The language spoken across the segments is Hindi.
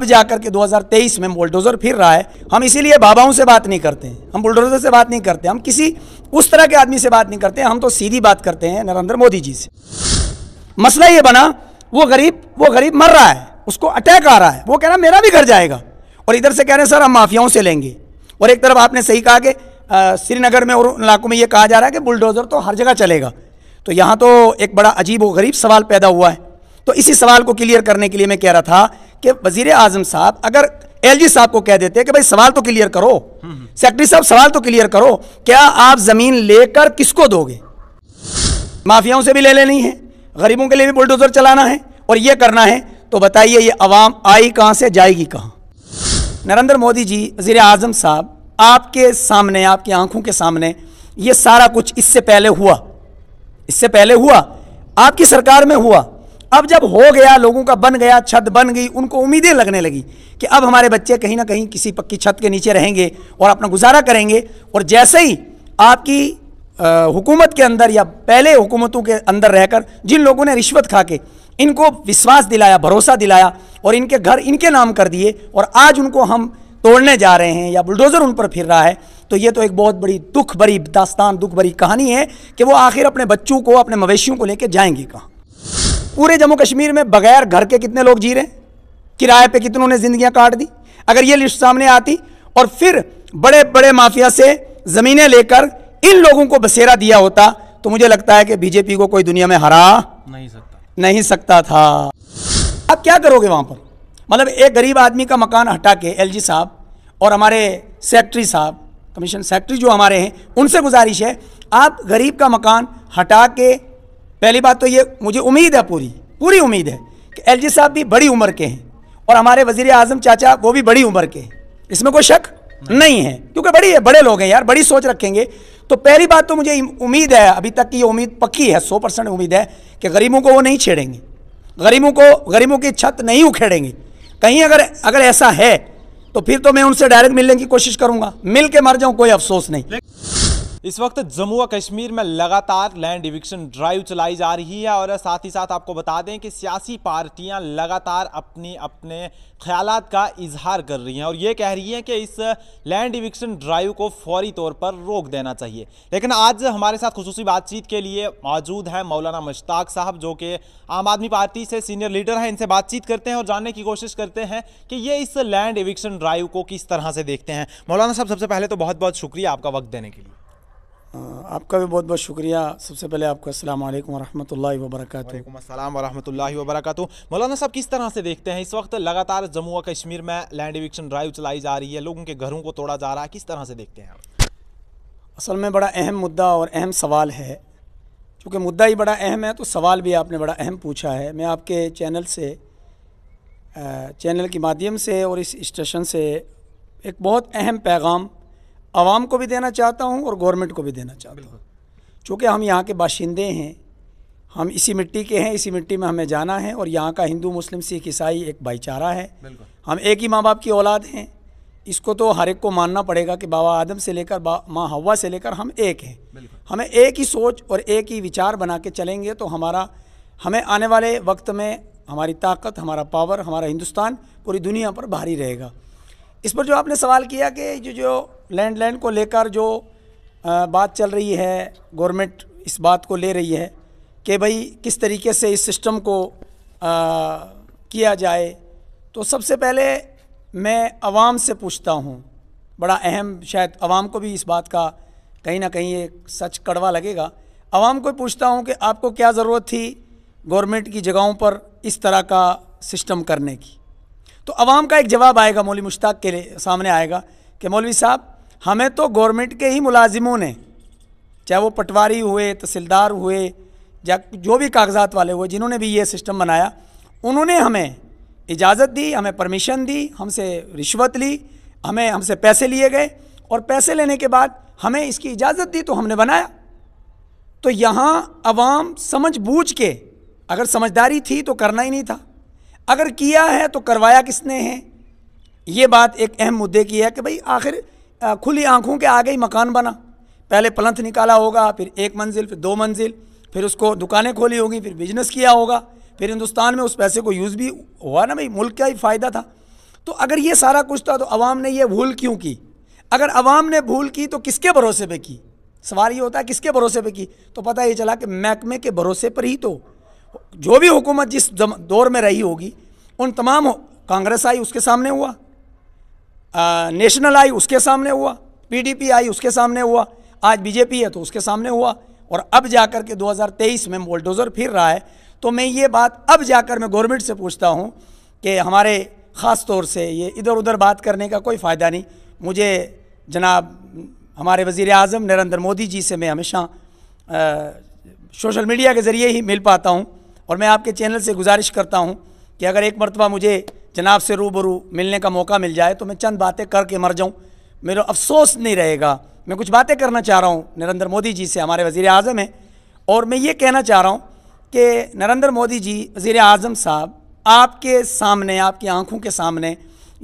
अब जाकर के 2023 में बुलडोजर फिर रहा है हम इसीलिए बाबाओं से बात नहीं करते हैं हम बुलडोजर से बात नहीं करते हम किसी उस तरह के आदमी से बात नहीं करते हम तो सीधी बात करते हैं नरेंद्र मोदी जी से मसला ये बना वो गरीब वो गरीब मर रहा है उसको अटैक आ रहा है वो कह रहा मेरा भी घर जाएगा और इधर से कह रहे हैं सर हम माफियाओं से लेंगे और एक तरफ आपने सही कहा कि श्रीनगर में और इलाकों में ये कहा जा रहा है कि बुलडोज़र तो हर जगह चलेगा तो यहाँ तो एक बड़ा अजीब व गरीब सवाल पैदा हुआ है तो इसी सवाल को क्लियर करने के लिए मैं कह रहा था कि वजीर आजम साहब अगर एलजी साहब को कह देते कि भाई सवाल तो क्लियर करो सेक्रेटरी साहब सवाल तो क्लियर करो क्या आप ज़मीन लेकर किसको दोगे माफियाओं से भी ले लेनी है गरीबों के लिए भी बुलडोज़र चलाना है और यह करना है तो बताइए ये आवाम आई कहां से जाएगी कहां नरेंद्र मोदी जी वजीर आजम साहब आपके सामने आपकी आंखों के सामने ये सारा कुछ इससे पहले हुआ इससे पहले हुआ आपकी सरकार में हुआ अब जब हो गया लोगों का बन गया छत बन गई उनको उम्मीदें लगने लगी कि अब हमारे बच्चे कहीं ना कहीं किसी पक्की छत के नीचे रहेंगे और अपना गुजारा करेंगे और जैसे ही आपकी हुकूमत के अंदर या पहले हुकूमतों के अंदर रहकर जिन लोगों ने रिश्वत खा के इनको विश्वास दिलाया भरोसा दिलाया और इनके घर इनके नाम कर दिए और आज उनको हम तोड़ने जा रहे हैं या बुलडोज़र उन पर फिर रहा है तो ये तो एक बहुत बड़ी दुख भरी दास्तान दुख भरी कहानी है कि वो आखिर अपने बच्चों को अपने मवेशियों को लेकर जाएंगे कहाँ पूरे जम्मू कश्मीर में बगैर घर के कितने लोग जी रहे हैं किराए पे कितनों ने जिंदगियां काट दी अगर ये लिस्ट सामने आती और फिर बड़े बड़े माफिया से ज़मीनें लेकर इन लोगों को बसेरा दिया होता तो मुझे लगता है कि बीजेपी को कोई दुनिया में हरा नहीं सकता नहीं सकता था आप क्या करोगे वहां पर मतलब एक गरीब आदमी का मकान हटा के एल साहब और हमारे सेक्रेटरी साहब कमीशन सेक्रेटरी जो हमारे हैं उनसे गुजारिश है आप गरीब का मकान हटा के पहली बात तो ये मुझे उम्मीद है पूरी पूरी उम्मीद है कि एल साहब भी बड़ी उम्र के हैं और हमारे वजीर आजम चाचा वो भी बड़ी उम्र के हैं इसमें कोई शक नहीं, नहीं है क्योंकि बड़ी है बड़े लोग हैं यार बड़ी सोच रखेंगे तो पहली बात तो मुझे उम्मीद है अभी तक की ये उम्मीद पक्की है सौ परसेंट उम्मीद है कि गरीबों को वो नहीं छेड़ेंगे गरीबों को गरीबों की छत नहीं उखेड़ेंगे कहीं अगर अगर ऐसा है तो फिर तो मैं उनसे डायरेक्ट मिलने की कोशिश करूंगा मिल के मर जाऊं कोई अफसोस नहीं इस वक्त जम्मू और कश्मीर में लगातार लैंड इविक्शन ड्राइव चलाई जा रही है और साथ ही साथ आपको बता दें कि सियासी पार्टियां लगातार अपनी अपने ख्याल का इजहार कर रही हैं और ये कह रही हैं कि इस लैंड इविक्शन ड्राइव को फौरी तौर पर रोक देना चाहिए लेकिन आज हमारे साथ खसूसी बातचीत के लिए मौजूद हैं मौलाना मुश्ताक साहब जो कि आम आदमी पार्टी से सीनियर लीडर हैं इनसे बातचीत करते हैं और जानने की कोशिश करते हैं कि ये इस लैंड इविक्शन ड्राइव को किस तरह से देखते हैं मौलाना साहब सबसे पहले तो बहुत बहुत शुक्रिया आपका वक्त देने के लिए आपका भी बहुत बहुत शुक्रिया सबसे पहले आपको अस्सलाम वालेकुम वरहमतुल्लाहि व बरकातहू अस्सलाम व बरकातहू मौलाना साहब किस तरह से देखते हैं इस वक्त लगातार जम्मू और कश्मीर में लैंड एविक्शन ड्राइव चलाई जा रही है लोगों के घरों को तोड़ा जा रहा है किस तरह से देखते हैं असल में बड़ा अहम मुद्दा और अहम सवाल है क्योंकि मुद्दा ही बड़ा अहम है तो सवाल भी आपने बड़ा अहम पूछा है मैं आपके चैनल से चैनल के माध्यम से और इस स्टेशन से एक बहुत अहम पैगाम आवाम को भी देना चाहता हूँ और गवर्नमेंट को भी देना चाहता हूँ चूँकि हम यहाँ के बाशिंदे हैं हम इसी मिट्टी के हैं इसी मिट्टी में हमें जाना है और यहाँ का हिंदू मुस्लिम सिख ईसाई एक भाईचारा है हम एक ही माँ बाप की औलाद हैं इसको तो हर एक को मानना पड़ेगा कि बाबा आदम से लेकर माँ हवा से लेकर हम एक हैं हमें एक ही सोच और एक ही विचार बना के चलेंगे तो हमारा हमें आने वाले वक्त में हमारी ताकत हमारा पावर हमारा हिंदुस्तान पूरी दुनिया पर भारी रहेगा इस पर जो आपने सवाल किया कि जो जो लैंडलाइन को लेकर जो बात चल रही है गवर्नमेंट इस बात को ले रही है कि भाई किस तरीके से इस सिस्टम को आ, किया जाए तो सबसे पहले मैं आवाम से पूछता हूँ बड़ा अहम शायद आवाम को भी इस बात का कहीं ना कहीं एक सच कड़वा लगेगा आवाम को पूछता हूँ कि आपको क्या ज़रूरत थी गवर्नमेंट की जगहों पर इस तरह का सिस्टम करने की तो अवाम का एक जवाब आएगा मौलवी मुश्ताक के लिए सामने आएगा कि मौलवी साहब हमें तो गवर्नमेंट के ही मुलाजिमों ने चाहे वो पटवारी हुए तहसीलदार हुए या जो भी कागजात वाले हुए जिन्होंने भी ये सिस्टम बनाया उन्होंने हमें इजाज़त दी हमें परमिशन दी हमसे रिश्वत ली हमें हमसे पैसे लिए गए और पैसे लेने के बाद हमें इसकी इजाज़त दी तो हमने बनाया तो यहाँ आवाम समझ बूझ के अगर समझदारी थी तो करना ही नहीं था अगर किया है तो करवाया किसने है ये बात एक अहम मुद्दे की है कि भाई आखिर खुली आंखों के आगे ही मकान बना पहले पलंथ निकाला होगा फिर एक मंजिल फिर दो मंजिल फिर उसको दुकानें खोली होगी फिर बिजनेस किया होगा फिर हिंदुस्तान में उस पैसे को यूज़ भी हुआ ना भाई मुल्क का ही फ़ायदा था तो अगर ये सारा कुछ था तो अवाम ने ये भूल क्यों की अगर अवाम ने भूल की तो किसके भरोसे पर की सवाल ये होता है किसके भरोसे पर की तो पता ये चला कि महकमे के भरोसे पर ही तो जो भी हुकूमत जिस दौर में रही होगी उन तमाम कांग्रेस आई उसके सामने हुआ आ, नेशनल आई उसके सामने हुआ पीडीपी आई उसके सामने हुआ आज बीजेपी है तो उसके सामने हुआ और अब जाकर के 2023 में बुलडोज़र फिर रहा है तो मैं ये बात अब जाकर मैं गवर्नमेंट से पूछता हूँ कि हमारे ख़ास तौर से ये इधर उधर बात करने का कोई फ़ायदा नहीं मुझे जनाब हमारे वज़ी अजम नरेंद्र मोदी जी से मैं हमेशा सोशल मीडिया के ज़रिए ही मिल पाता हूँ और मैं आपके चैनल से गुजारिश करता हूँ कि अगर एक मरतबा मुझे जनाब से रूबरू मिलने का मौका मिल जाए तो मैं चंद बातें करके मर जाऊँ मेरा अफसोस नहीं रहेगा मैं कुछ बातें करना चाह रहा हूँ नरेंद्र मोदी जी से हमारे वज़ी अजम हैं और मैं ये कहना चाह रहा हूँ कि नरेंद्र मोदी जी वज़ी अजम साहब आपके सामने आपकी आंखों के सामने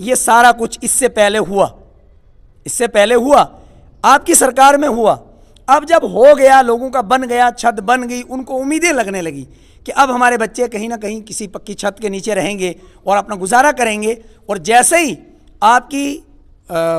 ये सारा कुछ इससे पहले हुआ इससे पहले हुआ आपकी सरकार में हुआ अब जब हो गया लोगों का बन गया छत बन गई उनको उम्मीदें लगने लगी कि अब हमारे बच्चे कहीं ना कहीं किसी पक्की छत के नीचे रहेंगे और अपना गुजारा करेंगे और जैसे ही आपकी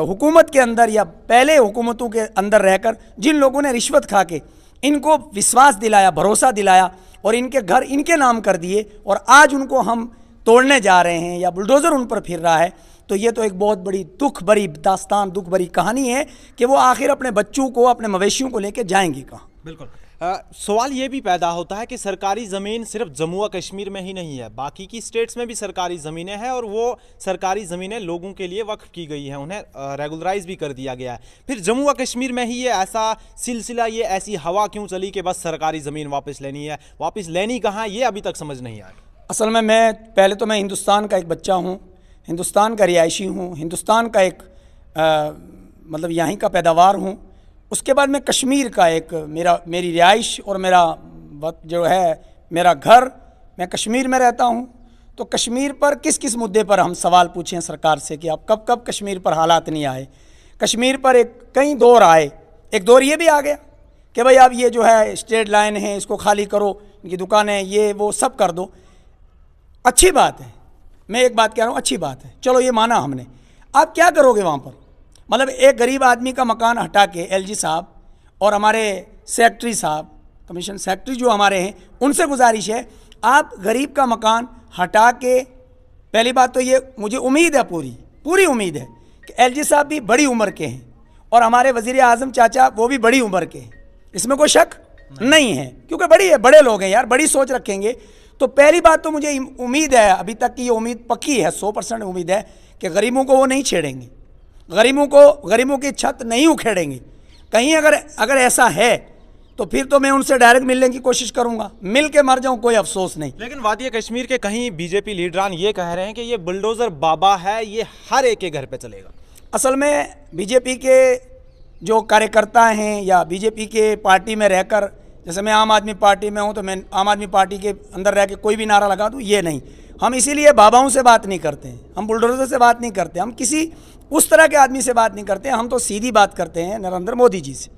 हुकूमत के अंदर या पहले हुकूमतों के अंदर रहकर जिन लोगों ने रिश्वत खा के इनको विश्वास दिलाया भरोसा दिलाया और इनके घर इनके नाम कर दिए और आज उनको हम तोड़ने जा रहे हैं या बुलडोज़र उन पर फिर रहा है तो ये तो एक बहुत बड़ी दुख भरी दास्तान दुख भरी कहानी है कि वो आखिर अपने बच्चों को अपने मवेशियों को लेके जाएंगी कहाँ बिल्कुल आ, सवाल ये भी पैदा होता है कि सरकारी ज़मीन सिर्फ जम्मू कश्मीर में ही नहीं है बाकी की स्टेट्स में भी सरकारी ज़मीनें हैं और वो सरकारी ज़मीनें लोगों के लिए वक्फ की गई हैं उन्हें रेगुलराइज भी कर दिया गया है फिर जम्मू कश्मीर में ही ये ऐसा सिलसिला ये ऐसी हवा क्यों चली कि बस सरकारी ज़मीन वापस लेनी है वापस लेनी कहाँ ये अभी तक समझ नहीं आई असल में मैं पहले तो मैं हिंदुस्तान का एक बच्चा हूँ हिंदुस्तान का रिहायशी हूँ हिंदुस्तान का एक आ, मतलब यहीं का पैदावार हूँ उसके बाद मैं कश्मीर का एक मेरा मेरी रिहाइश और मेरा जो है मेरा घर मैं कश्मीर में रहता हूँ तो कश्मीर पर किस किस मुद्दे पर हम सवाल पूछें सरकार से कि आप कब कब कश्मीर पर हालात नहीं आए कश्मीर पर एक कई दौर आए एक दौर ये भी आ गया कि भाई आप ये जो है स्ट्रेट लाइन है इसको खाली करो इनकी दुकानें ये वो सब कर दो अच्छी बात है मैं एक बात कह रहा हूँ अच्छी बात है चलो ये माना हमने आप क्या करोगे वहाँ पर मतलब एक गरीब आदमी का मकान हटा के एल साहब और हमारे सेक्रेटरी साहब कमीशन सेक्रेटरी जो हमारे हैं उनसे गुजारिश है आप गरीब का मकान हटा के पहली बात तो ये मुझे उम्मीद है पूरी पूरी उम्मीद है कि एल साहब भी बड़ी उम्र के हैं और हमारे वजीर आजम चाचा वो भी बड़ी उम्र के हैं इसमें कोई शक नहीं, नहीं है क्योंकि बड़ी है बड़े लोग हैं यार बड़ी सोच रखेंगे तो पहली बात तो मुझे उम्मीद है अभी तक की ये उम्मीद पक्की है सौ परसेंट उम्मीद है कि गरीबों को वो नहीं छेड़ेंगे गरीबों को गरीबों की छत नहीं उखेड़ेंगे कहीं अगर अगर ऐसा है तो फिर तो मैं उनसे डायरेक्ट मिलने की कोशिश करूंगा मिल के मर जाऊं कोई अफसोस नहीं लेकिन वादी कश्मीर के कहीं बीजेपी लीडरान ये कह रहे हैं कि ये बुलडोज़र बाबा है ये हर एक के घर पे चलेगा असल में बीजेपी के जो कार्यकर्ता हैं या बीजेपी के पार्टी में रहकर जैसे मैं आम आदमी पार्टी में हूँ तो मैं आम आदमी पार्टी के अंदर रह के कोई भी नारा लगा दूँ ये नहीं हम इसीलिए बाबाओं से बात नहीं करते हैं हम बुलडोजर से बात नहीं करते हम किसी उस तरह के आदमी से बात नहीं करते हम तो सीधी बात करते हैं नरेंद्र मोदी जी से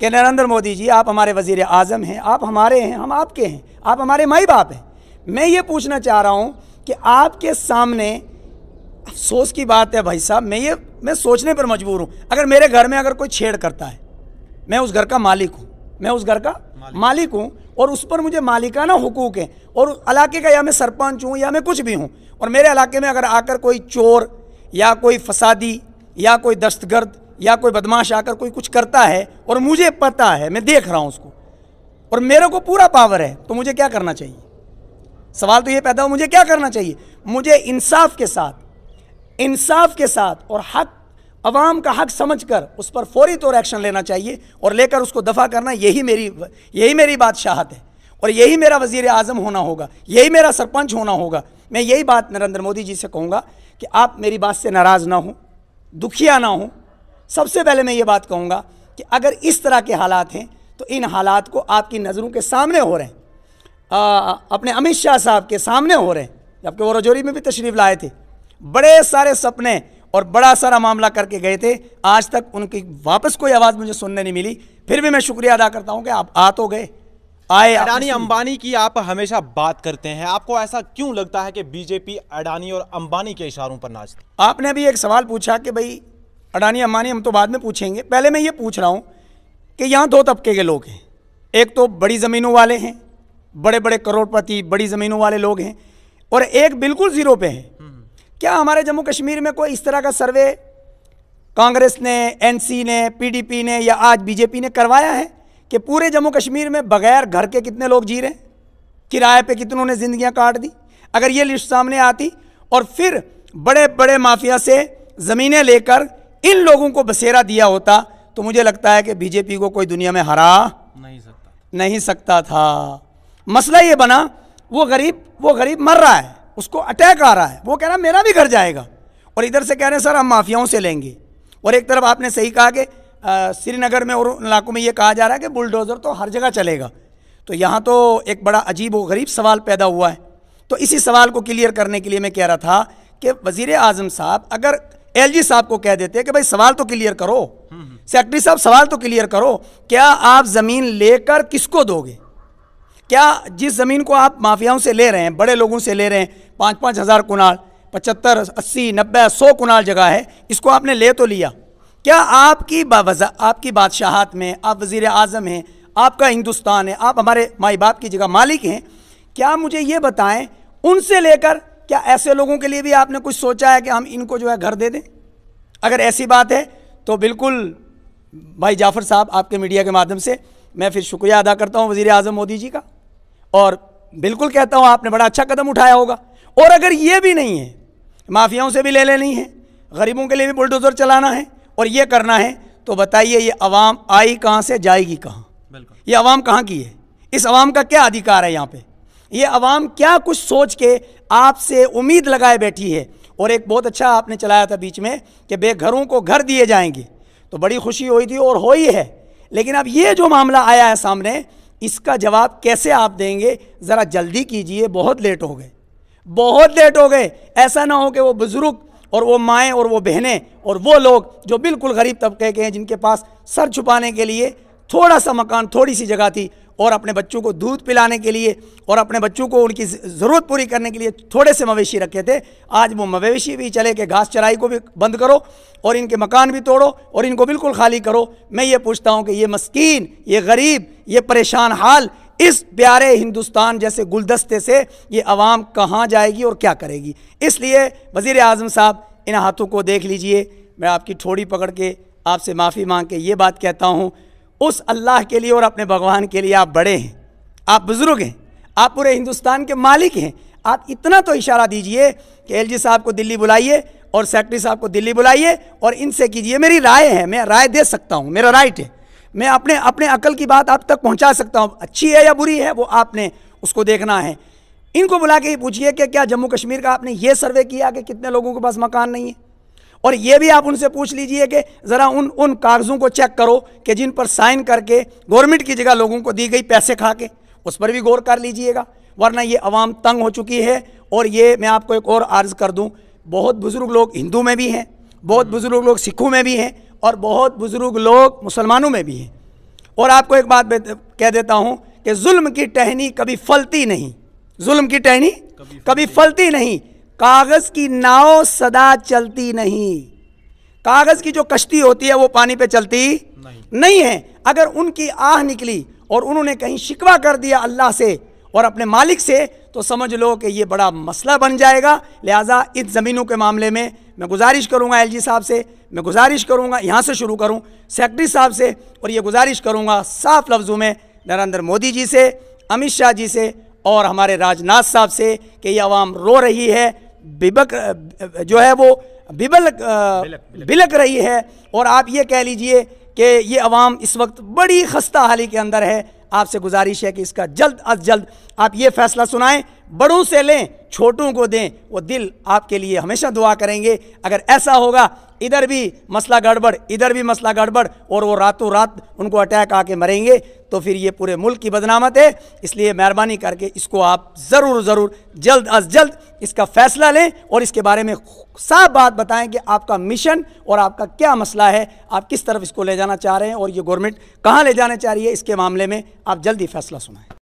कि नरेंद्र मोदी जी आप हमारे वजीर आज़म हैं आप हमारे हैं हम आपके हैं आप हमारे माई बाप हैं मैं ये पूछना चाह रहा हूँ कि आपके सामने अफसोस की बात है भाई साहब मैं ये मैं सोचने पर मजबूर हूँ अगर मेरे घर में अगर कोई छेड़ करता है मैं उस घर का मालिक हूँ मैं उस घर का मालिक हूँ और उस पर मुझे मालिकाना हुकूक है और इलाके का या मैं सरपंच हूँ या मैं कुछ भी हूँ और मेरे इलाके में अगर आकर कोई चोर या कोई फसादी या कोई दस्तगर्द या कोई बदमाश आकर कोई कुछ करता है और मुझे पता है मैं देख रहा हूँ उसको और मेरे को पूरा पावर है तो मुझे क्या करना चाहिए सवाल तो ये पैदा हो मुझे क्या करना चाहिए मुझे इंसाफ के साथ इंसाफ के साथ और हक अवाम का हक समझ कर उस पर फौरी तौर एक्शन लेना चाहिए और लेकर उसको दफ़ा करना यही मेरी यही मेरी बादशाहत है और यही मेरा वजीर आज़म होना होगा यही मेरा सरपंच होना होगा मैं यही बात नरेंद्र मोदी जी से कहूँगा कि आप मेरी बात से नाराज़ ना हों दुखिया ना हों सबसे पहले मैं ये बात कहूँगा कि अगर इस तरह के हालात हैं तो इन हालात को आपकी नज़रों के सामने हो रहे हैं आ, अपने अमित शाह साहब के सामने हो रहे हैं जबकि वो रजौरी में भी तशरीफ़ लाए थे बड़े सारे सपने और बड़ा सारा मामला करके गए थे आज तक उनकी वापस कोई आवाज़ मुझे सुनने नहीं मिली फिर भी मैं शुक्रिया अदा करता हूँ कि आप आ तो गए आए अडानी अंबानी की आप हमेशा बात करते हैं आपको ऐसा क्यों लगता है कि बीजेपी अडानी और अंबानी के इशारों पर नाचते आपने अभी एक सवाल पूछा कि भाई अडानी अंबानी हम तो बाद में पूछेंगे पहले मैं ये पूछ रहा हूँ कि यहाँ दो तबके के लोग हैं एक तो बड़ी ज़मीनों वाले हैं बड़े बड़े करोड़पति बड़ी ज़मीनों वाले लोग हैं और एक बिल्कुल ज़ीरो पे हैं क्या हमारे जम्मू कश्मीर में कोई इस तरह का सर्वे कांग्रेस ने एनसी ने पीडीपी ने या आज बीजेपी ने करवाया है कि पूरे जम्मू कश्मीर में बगैर घर के कितने लोग जी रहे हैं किराए पे कितनों ने जिंदगियां काट दी अगर ये लिस्ट सामने आती और फिर बड़े बड़े माफिया से ज़मीनें लेकर इन लोगों को बसेरा दिया होता तो मुझे लगता है कि बीजेपी को कोई दुनिया में हरा नहीं सकता नहीं सकता था मसला ये बना वो गरीब वो गरीब मर रहा है उसको अटैक आ रहा है वो कह रहा है मेरा भी घर जाएगा और इधर से कह रहे हैं सर हम माफियाओं से लेंगे और एक तरफ आपने सही कहा कि श्रीनगर में और इलाकों में ये कहा जा रहा है कि बुलडोज़र तो हर जगह चलेगा तो यहाँ तो एक बड़ा अजीब व गरीब सवाल पैदा हुआ है तो इसी सवाल को क्लियर करने के लिए मैं कह रहा था कि वज़ी अजम साहब अगर एल साहब को कह देते कि भाई सवाल तो क्लियर करो हम्म, हम्म। सेक्रेटरी साहब सवाल तो क्लियर करो क्या आप ज़मीन लेकर किसको दोगे क्या जिस ज़मीन को आप माफियाओं से ले रहे हैं बड़े लोगों से ले रहे हैं पाँच पाँच हज़ार कुनाल पचहत्तर अस्सी नब्बे सौ कुनाल जगह है इसको आपने ले तो लिया क्या आपकी बावजा आपकी बादशाहत में आप वज़ी अजम हैं आपका हिंदुस्तान है आप हमारे माई बाप की जगह मालिक हैं क्या मुझे ये बताएं उनसे लेकर क्या ऐसे लोगों के लिए भी आपने कुछ सोचा है कि हम इनको जो है घर दे दें अगर ऐसी बात है तो बिल्कुल भाई जाफ़र साहब आपके मीडिया के माध्यम से मैं फिर शुक्रिया अदा करता हूँ वज़ी अजम मोदी जी का और बिल्कुल कहता हूँ आपने बड़ा अच्छा कदम उठाया होगा और अगर ये भी नहीं है माफियाओं से भी ले लेनी है गरीबों के लिए भी बुलडोज़र चलाना है और ये करना है तो बताइए ये आवाम आई कहाँ से जाएगी कहाँ ये आवाम कहाँ की है इस आवाम का क्या अधिकार है यहाँ पे ये आवाम क्या कुछ सोच के आपसे उम्मीद लगाए बैठी है और एक बहुत अच्छा आपने चलाया था बीच में कि बेघरों को घर दिए जाएंगे तो बड़ी खुशी हुई थी और हो ही है लेकिन अब ये जो मामला आया है सामने इसका जवाब कैसे आप देंगे ज़रा जल्दी कीजिए बहुत लेट हो गए बहुत लेट हो गए ऐसा ना हो कि वो बुज़ुर्ग और वो माएँ और वो बहनें और वो लोग जो बिल्कुल गरीब तबके के हैं जिनके पास सर छुपाने के लिए थोड़ा सा मकान थोड़ी सी जगह थी और अपने बच्चों को दूध पिलाने के लिए और अपने बच्चों को उनकी ज़रूरत पूरी करने के लिए थोड़े से मवेशी रखे थे आज वो मवेशी भी चले कि घास चराई को भी बंद करो और इनके मकान भी तोड़ो और इनको बिल्कुल खाली करो मैं ये पूछता हूँ कि ये मस्किन ये गरीब ये परेशान हाल इस प्यारे हिंदुस्तान जैसे गुलदस्ते से ये आवाम कहाँ जाएगी और क्या करेगी इसलिए वज़ी अजम साहब इन हाथों को देख लीजिए मैं आपकी ठोड़ी पकड़ के आपसे माफ़ी मांग के ये बात कहता हूँ उस अल्लाह के लिए और अपने भगवान के लिए आप बड़े हैं आप बुज़ुर्ग हैं आप पूरे हिंदुस्तान के मालिक हैं आप इतना तो इशारा दीजिए कि एल साहब को दिल्ली बुलाइए और सेक्रेटरी साहब को दिल्ली बुलाइए और इनसे कीजिए मेरी राय है मैं राय दे सकता हूँ मेरा राइट है मैं अपने अपने अकल की बात आप तक पहुँचा सकता हूँ अच्छी है या बुरी है वो आपने उसको देखना है इनको बुला के पूछिए कि क्या जम्मू कश्मीर का आपने ये सर्वे किया कि कितने लोगों के पास मकान नहीं है और ये भी आप उनसे पूछ लीजिए कि ज़रा उन उन कागज़ों को चेक करो कि जिन पर साइन करके गवर्नमेंट की जगह लोगों को दी गई पैसे खा के उस पर भी गौर कर लीजिएगा वरना ये आवाम तंग हो चुकी है और ये मैं आपको एक और अर्ज़ कर दूँ बहुत बुज़ुर्ग लोग हिंदू में भी हैं बहुत बुज़ुर्ग लोग सिखों में भी हैं और बहुत बुज़ुर्ग लोग मुसलमानों में भी हैं और आपको एक बात कह देता हूँ कि जुल्म की टहनी कभी फलती नहीं जुल्म की टहनी कभी, कभी फलती नहीं कागज़ की नाव सदा चलती नहीं कागज़ की जो कश्ती होती है वो पानी पे चलती नहीं, नहीं है अगर उनकी आह निकली और उन्होंने कहीं शिकवा कर दिया अल्लाह से और अपने मालिक से तो समझ लो कि ये बड़ा मसला बन जाएगा लिहाजा इन ज़मीनों के मामले में मैं गुजारिश करूँगा एलजी साहब से मैं गुजारिश करूँगा यहाँ से शुरू करूँ सेक्रेटरी साहब से और ये गुजारिश करूँगा साफ लफ्ज़ों में नरेंद्र मोदी जी से अमित शाह जी से और हमारे राजनाथ साहब से कि ये आवाम रो रही है बिबक जो है वो बिबल बिलक, बिलक, रही है और आप ये कह लीजिए कि ये आवाम इस वक्त बड़ी खस्ता हाली के अंदर है आपसे गुजारिश है कि इसका जल्द अज जल्द आप ये फैसला सुनाएं बड़ों से लें छोटों को दें वो दिल आपके लिए हमेशा दुआ करेंगे अगर ऐसा होगा इधर भी मसला गड़बड़ इधर भी मसला गड़बड़ और वो रातों रात उनको अटैक आके मरेंगे तो फिर ये पूरे मुल्क की बदनामत है इसलिए मेहरबानी करके इसको आप ज़रूर ज़रूर जल्द अज जल्द इसका फ़ैसला लें और इसके बारे में साफ बात बताएं कि आपका मिशन और आपका क्या मसला है आप किस तरफ इसको ले जाना चाह रहे हैं और ये गवर्नमेंट कहाँ ले जाना चाह रही है इसके मामले में आप जल्दी फैसला सुनाएं